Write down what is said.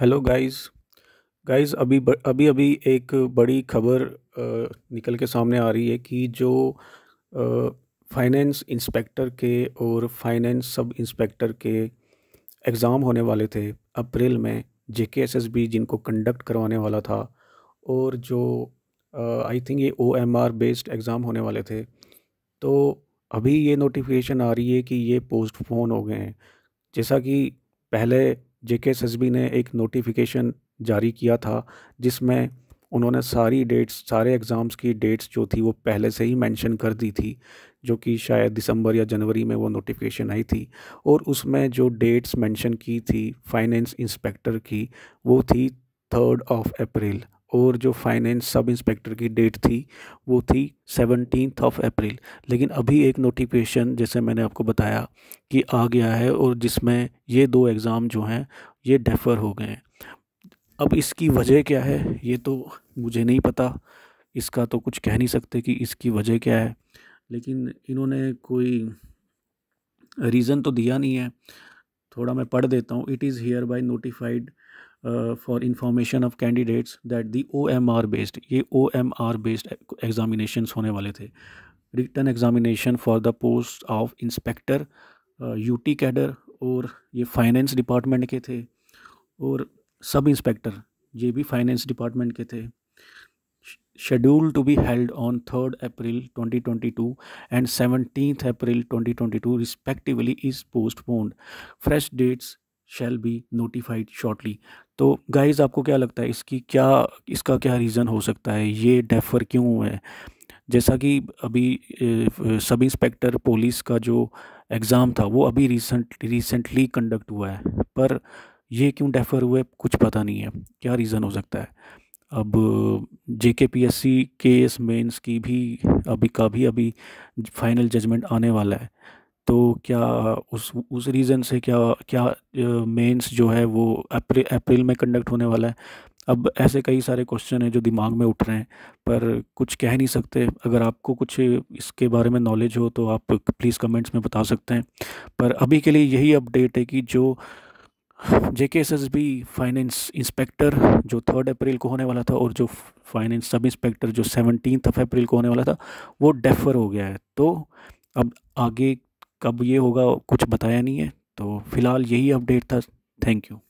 hello guys guys अभी अभी अभी एक बड़ी खबर निकल के सामने आ रही है कि जो फाइनेंस इंस्पेक्टर के और फाइनेंस सब इंस्पेक्टर के एग्ज़ाम होने वाले थे अप्रैल में J K S S B जिनको कंडक्ट करवाने वाला था और जो आई थिंक ये O M R based exam होने वाले थे तो अभी ये नोटिफिकेशन आ रही है कि ये पोस्टपोन हो गए हैं जैसा कि पहले जेके बी ने एक नोटिफिकेशन जारी किया था जिसमें उन्होंने सारी डेट्स सारे एग्ज़ाम्स की डेट्स जो थी वो पहले से ही मेंशन कर दी थी जो कि शायद दिसंबर या जनवरी में वो नोटिफिकेशन आई थी और उसमें जो डेट्स मेंशन की थी फाइनेंस इंस्पेक्टर की वो थी थर्ड ऑफ अप्रैल और जो फाइनेंस सब इंस्पेक्टर की डेट थी वो थी सेवनटीन ऑफ अप्रैल लेकिन अभी एक नोटिफिकेशन जैसे मैंने आपको बताया कि आ गया है और जिसमें ये दो एग्ज़ाम जो हैं ये डेफर हो गए हैं अब इसकी वजह क्या है ये तो मुझे नहीं पता इसका तो कुछ कह नहीं सकते कि इसकी वजह क्या है लेकिन इन्होंने कोई रीज़न तो दिया नहीं है थोड़ा मैं पढ़ देता हूँ it is hereby notified for information of candidates that the O M R based ये O M R based examination होने वाले थे written examination for the post of inspector U T cadre और ये फाइनेंस डिपार्टमेंट के थे और sub inspector ये भी फाइनेंस डिपार्टमेंट के थे scheduled to be held twenty 3rd April 2022 and 17th twenty 2022 respectively is postponed fresh dates shall be notified shortly तो गाइस आपको क्या लगता है इसकी क्या इसका क्या रीज़न हो सकता है ये डेफर क्यों है जैसा कि अभी सब इंस्पेक्टर पुलिस का जो एग्ज़ाम था वो अभी रिसेंट रिसेंटली कंडक्ट हुआ है पर ये क्यों डेफर हुए कुछ पता नहीं है क्या रीज़न हो सकता है अब J K P S C KAS mains की भी अभी का भी अभी फाइनल जजमेंट आने वाला है तो क्या उस उस रीज़न से क्या क्या मेंस जो है वो अप्रैल अप्रैल में कंडक्ट होने वाला है अब ऐसे कई सारे क्वेश्चन हैं जो दिमाग में उठ रहे हैं पर कुछ कह नहीं सकते अगर आपको कुछ इसके बारे में नॉलेज हो तो आप प्लीज़ कमेंट्स में बता सकते हैं पर अभी के लिए यही अपडेट है कि जो J K S S B finance inspector जो थर्ड अप्रैल को होने वाला था और जो फाइनेंस सब इंस्पेक्टर जो सेवनटीन अप्रैल को होने वाला था वो डेफर हो गया है तो अब आगे कब ये होगा कुछ बताया नहीं है तो फ़िलहाल यही अपडेट था थैंक यू